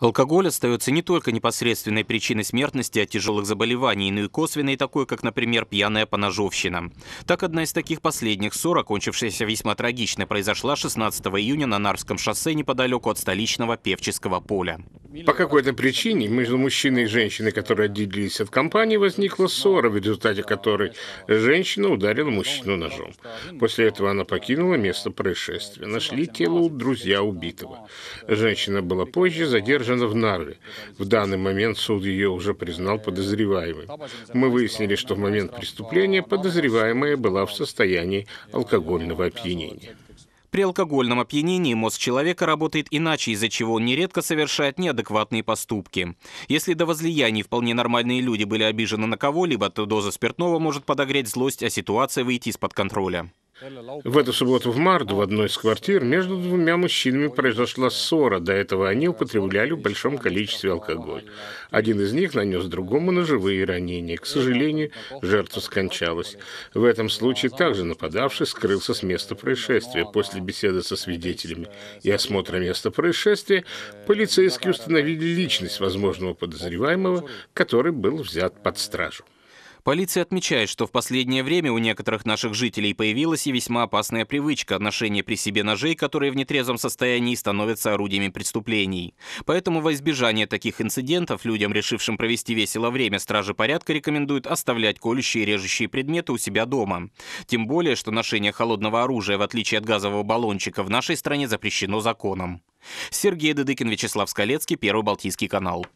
Алкоголь остается не только непосредственной причиной смертности от тяжелых заболеваний, но и косвенной такой, как, например, пьяная поножовщина. Так, одна из таких последних ссор, окончившаяся весьма трагично, произошла 16 июня на Нарвском шоссе неподалеку от столичного Певческого поля. По какой-то причине между мужчиной и женщиной, которые отделились от компании, возникла ссора, в результате которой женщина ударила мужчину ножом. После этого она покинула место происшествия. Нашли тело у друзья убитого. Женщина была позже задержана в Нарве. В данный момент суд ее уже признал подозреваемой. Мы выяснили, что в момент преступления подозреваемая была в состоянии алкогольного опьянения. При алкогольном опьянении мозг человека работает иначе, из-за чего он нередко совершает неадекватные поступки. Если до возлияний вполне нормальные люди были обижены на кого-либо, то доза спиртного может подогреть злость, а ситуация выйти из-под контроля. В эту субботу в Марду в одной из квартир между двумя мужчинами произошла ссора. До этого они употребляли в большом количестве алкоголь. Один из них нанес другому ножевые ранения. К сожалению, жертва скончалась. В этом случае также нападавший скрылся с места происшествия. После беседы со свидетелями и осмотра места происшествия полицейские установили личность возможного подозреваемого, который был взят под стражу. Полиция отмечает, что в последнее время у некоторых наших жителей появилась и весьма опасная привычка ношение при себе ножей, которые в нетрезвом состоянии становятся орудиями преступлений. Поэтому во избежание таких инцидентов людям, решившим провести весело время, стражи порядка рекомендуют оставлять колющие и режущие предметы у себя дома. Тем более, что ношение холодного оружия, в отличие от газового баллончика, в нашей стране запрещено законом. Сергей Дедыкин, Вячеслав Скалецкий, Первый Балтийский канал.